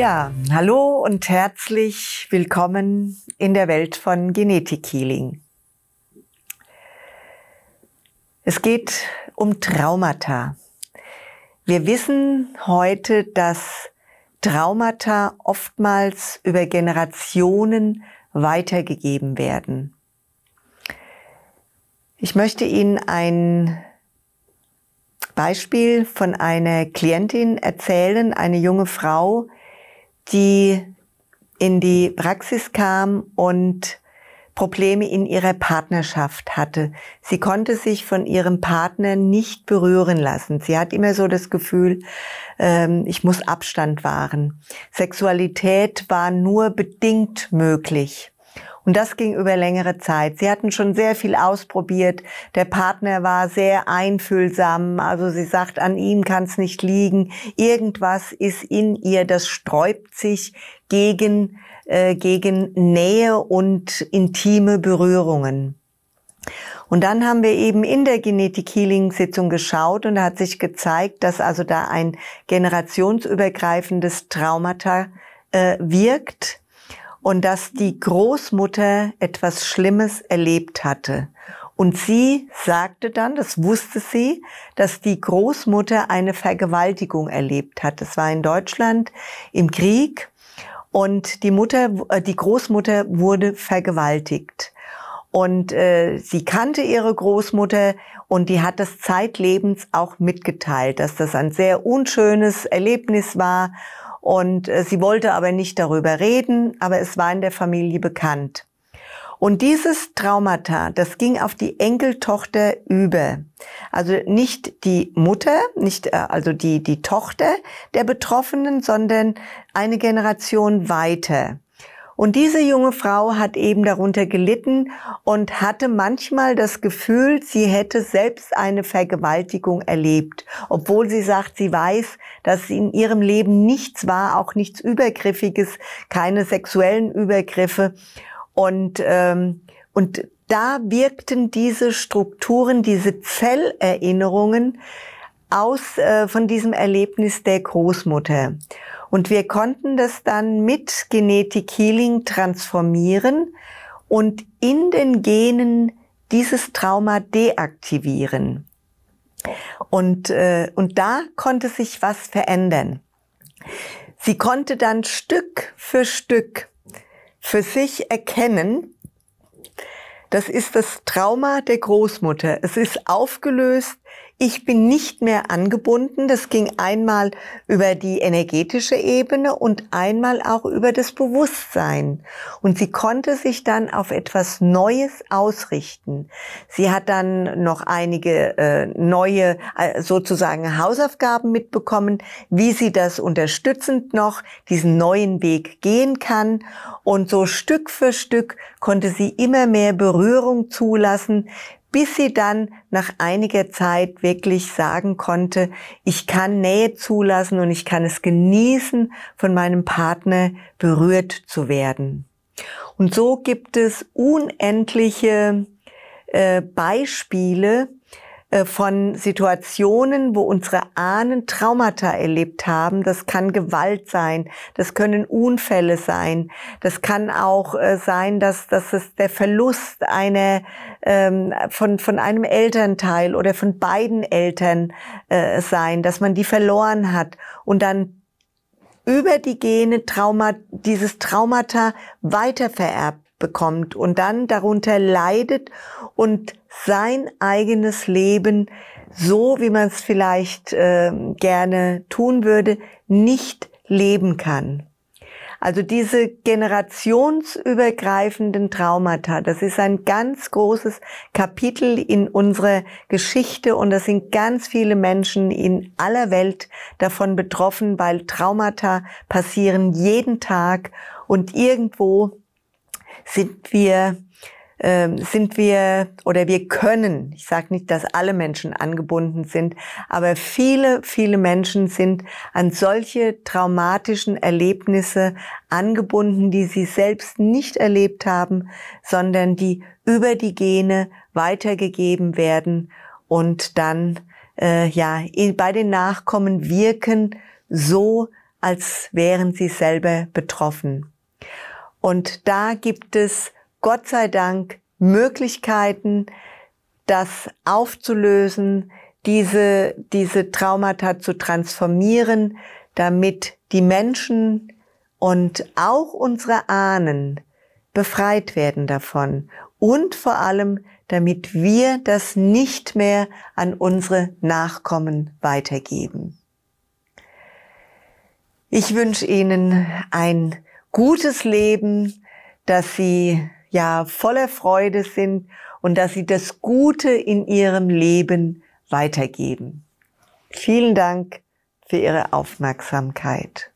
Ja, hallo und herzlich willkommen in der Welt von Genetik Healing. Es geht um Traumata. Wir wissen heute, dass Traumata oftmals über Generationen weitergegeben werden. Ich möchte Ihnen ein Beispiel von einer Klientin erzählen, eine junge Frau, die in die Praxis kam und Probleme in ihrer Partnerschaft hatte. Sie konnte sich von ihrem Partner nicht berühren lassen. Sie hat immer so das Gefühl, ähm, ich muss Abstand wahren. Sexualität war nur bedingt möglich. Und das ging über längere Zeit. Sie hatten schon sehr viel ausprobiert. Der Partner war sehr einfühlsam. Also sie sagt, an ihm kann es nicht liegen. Irgendwas ist in ihr, das sträubt sich gegen, äh, gegen Nähe und intime Berührungen. Und dann haben wir eben in der Genetik Healing Sitzung geschaut und hat sich gezeigt, dass also da ein generationsübergreifendes Traumata äh, wirkt und dass die Großmutter etwas Schlimmes erlebt hatte. Und sie sagte dann, das wusste sie, dass die Großmutter eine Vergewaltigung erlebt hat. Das war in Deutschland im Krieg und die Mutter, äh, die Großmutter wurde vergewaltigt. Und äh, sie kannte ihre Großmutter und die hat das zeitlebens auch mitgeteilt, dass das ein sehr unschönes Erlebnis war und äh, sie wollte aber nicht darüber reden, aber es war in der Familie bekannt. Und dieses Traumata, das ging auf die Enkeltochter über. Also nicht die Mutter, nicht äh, also die die Tochter der Betroffenen, sondern eine Generation weiter. Und diese junge Frau hat eben darunter gelitten und hatte manchmal das Gefühl, sie hätte selbst eine Vergewaltigung erlebt, obwohl sie sagt, sie weiß, dass in ihrem Leben nichts war, auch nichts Übergriffiges, keine sexuellen Übergriffe. Und, ähm, und da wirkten diese Strukturen, diese Zellerinnerungen aus äh, von diesem Erlebnis der Großmutter. Und wir konnten das dann mit Genetik Healing transformieren und in den Genen dieses Trauma deaktivieren. Und, äh, und da konnte sich was verändern. Sie konnte dann Stück für Stück für sich erkennen, das ist das Trauma der Großmutter. Es ist aufgelöst. Ich bin nicht mehr angebunden. Das ging einmal über die energetische Ebene und einmal auch über das Bewusstsein. Und sie konnte sich dann auf etwas Neues ausrichten. Sie hat dann noch einige äh, neue äh, sozusagen Hausaufgaben mitbekommen, wie sie das unterstützend noch diesen neuen Weg gehen kann. Und so Stück für Stück konnte sie immer mehr berühren Berührung zulassen, bis sie dann nach einiger Zeit wirklich sagen konnte, ich kann Nähe zulassen und ich kann es genießen, von meinem Partner berührt zu werden. Und so gibt es unendliche äh, Beispiele, äh, von Situationen, wo unsere Ahnen Traumata erlebt haben. Das kann Gewalt sein, das können Unfälle sein, das kann auch äh, sein, dass, dass es der Verlust einer, ähm, von, von einem Elternteil oder von beiden Eltern äh, sein, dass man die verloren hat und dann über die Gene Trauma, dieses Traumata weitervererbt bekommt und dann darunter leidet und sein eigenes Leben, so wie man es vielleicht äh, gerne tun würde, nicht leben kann. Also diese generationsübergreifenden Traumata, das ist ein ganz großes Kapitel in unserer Geschichte und das sind ganz viele Menschen in aller Welt davon betroffen, weil Traumata passieren jeden Tag und irgendwo sind wir ähm, sind wir oder wir können, ich sage nicht, dass alle Menschen angebunden sind, aber viele, viele Menschen sind an solche traumatischen Erlebnisse angebunden, die sie selbst nicht erlebt haben, sondern die über die Gene weitergegeben werden und dann äh, ja bei den Nachkommen wirken so, als wären sie selber betroffen. Und da gibt es Gott sei Dank Möglichkeiten, das aufzulösen, diese, diese Traumata zu transformieren, damit die Menschen und auch unsere Ahnen befreit werden davon und vor allem, damit wir das nicht mehr an unsere Nachkommen weitergeben. Ich wünsche Ihnen ein gutes Leben, dass sie ja voller Freude sind und dass sie das Gute in ihrem Leben weitergeben. Vielen Dank für Ihre Aufmerksamkeit.